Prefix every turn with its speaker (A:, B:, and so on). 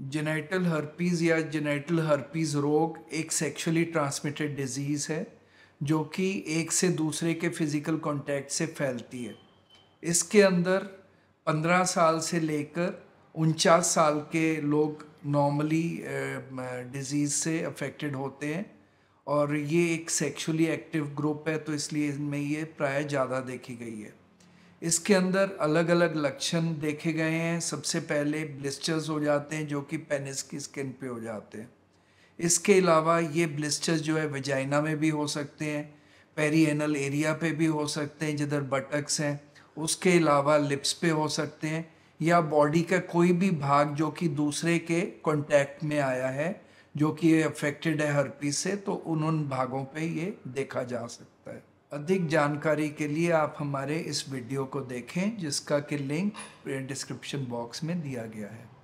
A: genital herpes या genital herpes रोग एक सेक्सुअली ट्रांसमिटेड डिजीज़ है जो कि एक से दूसरे के फिज़िकल कांटेक्ट से फैलती है इसके अंदर 15 साल से लेकर उनचास साल के लोग नॉर्मली डिजीज़ से अफेक्टेड होते हैं और ये एक सेक्सुअली एक्टिव ग्रुप है तो इसलिए इनमें ये प्राय ज़्यादा देखी गई है इसके अंदर अलग अलग लक्षण देखे गए हैं सबसे पहले ब्लिस्टर्स हो जाते हैं जो कि पेनिस की स्किन पे हो जाते हैं इसके अलावा ये ब्लिस्टर्स जो है वजाइना में भी हो सकते हैं पेरी एनल एरिया पे भी हो सकते हैं जिधर बटक्स हैं उसके अलावा लिप्स पे हो सकते हैं या बॉडी का कोई भी भाग जो कि दूसरे के कॉन्टैक्ट में आया है जो कि अफेक्टेड है हर से तो उन उन भागों पर ये देखा जा सकता है अधिक जानकारी के लिए आप हमारे इस वीडियो को देखें जिसका कि लिंक डिस्क्रिप्शन बॉक्स में दिया गया है